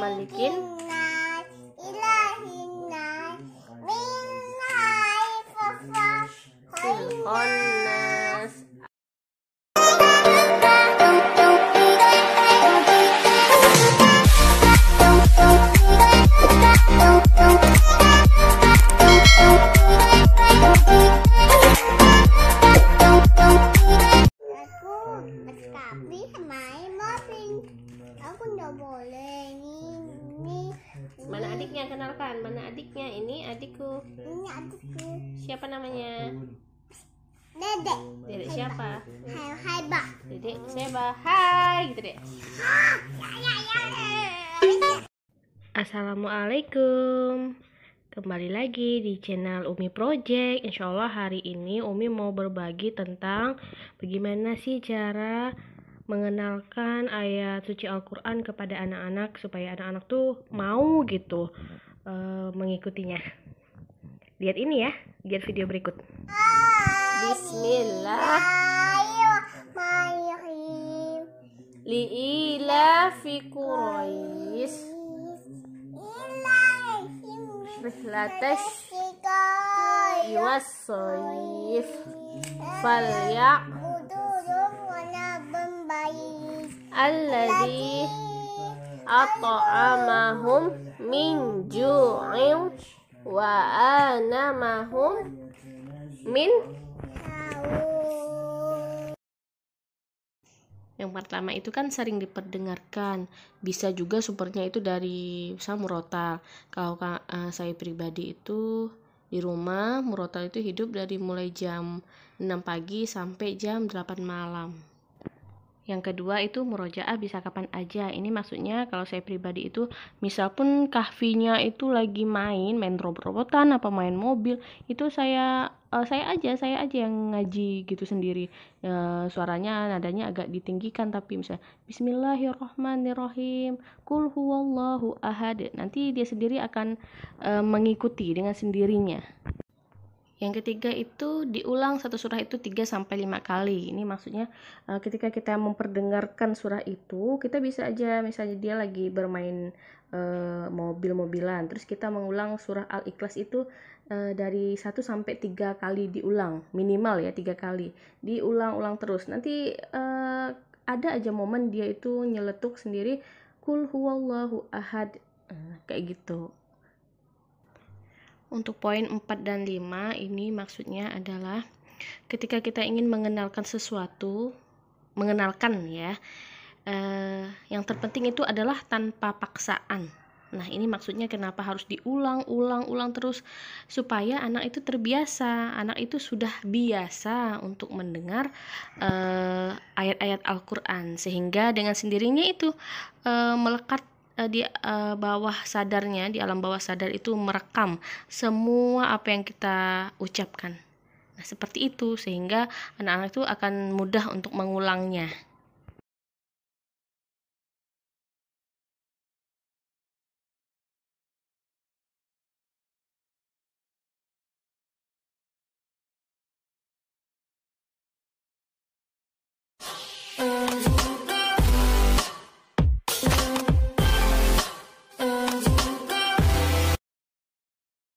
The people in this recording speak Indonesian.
Malikin. boleh ini ini mana adiknya kenalkan mana adiknya ini adikku ini adikku siapa namanya Dedek. Dedek siapa? Hai, hai, Ba. Dedek ba Hai, gitu deh. Assalamualaikum. Kembali lagi di channel Umi Project. Insya Allah hari ini Umi mau berbagi tentang bagaimana sih cara mengenalkan ayat suci Al-Quran kepada anak-anak supaya anak-anak tuh mau gitu uh, mengikutinya. Lihat ini ya, lihat video berikut. Bismillah Liila fi Quraisy. Mislatash. Iwas soif. Falyak. alladhi at'amahum min ju'in wa anamahum min yang pertama itu kan sering diperdengarkan bisa juga sumbernya itu dari misalnya murota kalau uh, saya pribadi itu di rumah murota itu hidup dari mulai jam 6 pagi sampai jam 8 malam yang kedua itu murojaah bisa kapan aja. Ini maksudnya kalau saya pribadi itu misal pun kahvinya itu lagi main, main robot-robotan apa main mobil, itu saya uh, saya aja, saya aja yang ngaji gitu sendiri. Uh, suaranya nadanya agak ditinggikan tapi misalnya bismillahirrahmanirrahim, kul huwallahu ahad. Nanti dia sendiri akan uh, mengikuti dengan sendirinya. Yang ketiga itu diulang satu surah itu 3 sampai 5 kali. Ini maksudnya eh, ketika kita memperdengarkan surah itu, kita bisa aja misalnya dia lagi bermain uh, mobil-mobilan, terus kita mengulang surah Al-Ikhlas itu uh, dari 1 sampai 3 kali diulang, minimal ya 3 kali. Diulang-ulang terus. Nanti uh, ada aja momen dia itu nyeletuk sendiri kul huwallahu ahad kayak gitu untuk poin 4 dan 5 ini maksudnya adalah ketika kita ingin mengenalkan sesuatu, mengenalkan ya, eh, yang terpenting itu adalah tanpa paksaan. Nah, ini maksudnya kenapa harus diulang, ulang, ulang terus supaya anak itu terbiasa. Anak itu sudah biasa untuk mendengar eh, ayat-ayat Al-Qur'an sehingga dengan sendirinya itu eh, melekat Eh, di uh, bawah sadarnya, di alam bawah sadar itu merekam semua apa yang kita ucapkan. Nah, seperti itu sehingga anak-anak itu akan mudah untuk mengulangnya.